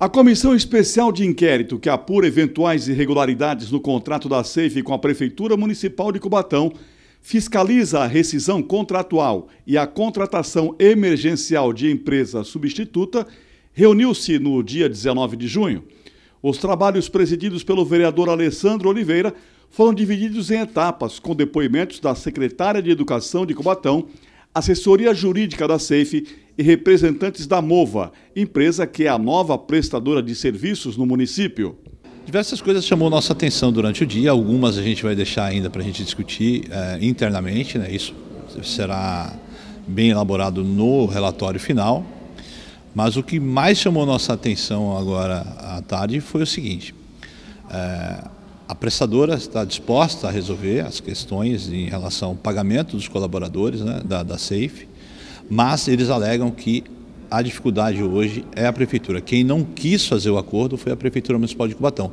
A Comissão Especial de Inquérito que apura eventuais irregularidades no contrato da SEIF com a Prefeitura Municipal de Cubatão fiscaliza a rescisão contratual e a contratação emergencial de empresa substituta reuniu-se no dia 19 de junho. Os trabalhos presididos pelo vereador Alessandro Oliveira foram divididos em etapas, com depoimentos da secretária de Educação de Cubatão, assessoria jurídica da SAFE e representantes da MOVA, empresa que é a nova prestadora de serviços no município. Diversas coisas chamou nossa atenção durante o dia, algumas a gente vai deixar ainda para a gente discutir é, internamente, né? isso será bem elaborado no relatório final. Mas o que mais chamou nossa atenção agora à tarde foi o seguinte: é, a prestadora está disposta a resolver as questões em relação ao pagamento dos colaboradores né, da, da SAFE, mas eles alegam que a dificuldade hoje é a prefeitura. Quem não quis fazer o acordo foi a prefeitura municipal de Cubatão.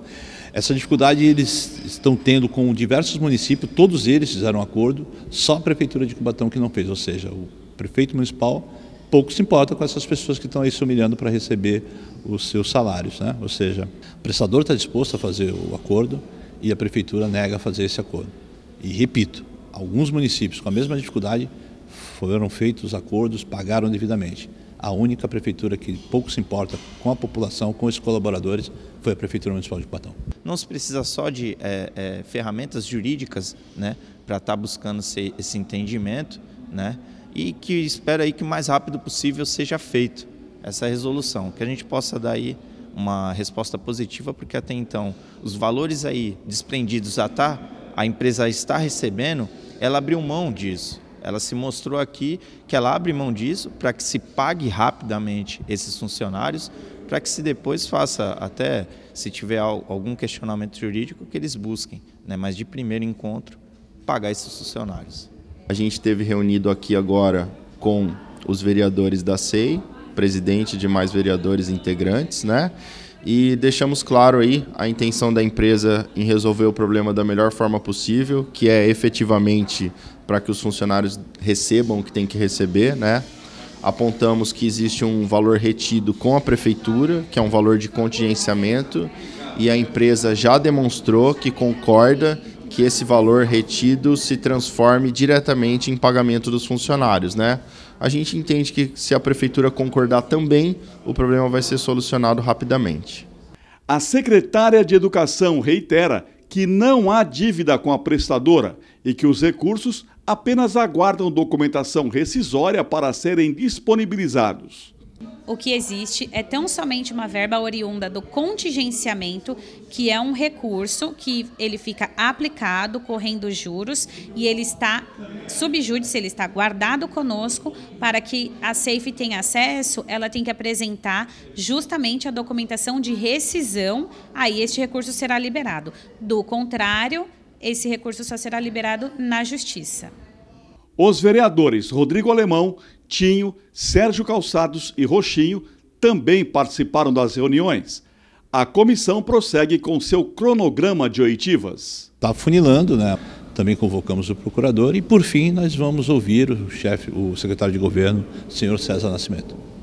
Essa dificuldade eles estão tendo com diversos municípios, todos eles fizeram um acordo, só a prefeitura de Cubatão que não fez, ou seja, o prefeito municipal pouco se importa com essas pessoas que estão aí se humilhando para receber os seus salários, né? Ou seja, o prestador está disposto a fazer o acordo, e a prefeitura nega fazer esse acordo. E repito, alguns municípios com a mesma dificuldade foram feitos acordos, pagaram devidamente. A única prefeitura que pouco se importa com a população, com os colaboradores, foi a Prefeitura Municipal de Patão. Não se precisa só de é, é, ferramentas jurídicas né, para estar tá buscando esse, esse entendimento né, e que espera aí que o mais rápido possível seja feito essa resolução, que a gente possa dar aí uma resposta positiva, porque até então os valores aí desprendidos a, tá, a empresa está recebendo, ela abriu mão disso. Ela se mostrou aqui que ela abre mão disso para que se pague rapidamente esses funcionários, para que se depois faça, até se tiver algum questionamento jurídico, que eles busquem, né? mas de primeiro encontro, pagar esses funcionários. A gente teve reunido aqui agora com os vereadores da SEI, presidente de mais vereadores integrantes, né? E deixamos claro aí a intenção da empresa em resolver o problema da melhor forma possível, que é efetivamente para que os funcionários recebam o que tem que receber, né? Apontamos que existe um valor retido com a prefeitura, que é um valor de contingenciamento, e a empresa já demonstrou que concorda que esse valor retido se transforme diretamente em pagamento dos funcionários, né? A gente entende que se a prefeitura concordar também, o problema vai ser solucionado rapidamente. A secretária de Educação reitera que não há dívida com a prestadora e que os recursos apenas aguardam documentação rescisória para serem disponibilizados. O que existe é tão somente uma verba oriunda do contingenciamento, que é um recurso que ele fica aplicado, correndo juros, e ele está subjúdice, ele está guardado conosco, para que a SAFE tenha acesso, ela tem que apresentar justamente a documentação de rescisão, aí este recurso será liberado. Do contrário, esse recurso só será liberado na Justiça. Os vereadores Rodrigo Alemão Tinho, Sérgio Calçados e Roxinho também participaram das reuniões. A comissão prossegue com seu cronograma de oitivas. Está funilando, né? Também convocamos o procurador e, por fim, nós vamos ouvir o chefe, o secretário de governo, senhor César Nascimento.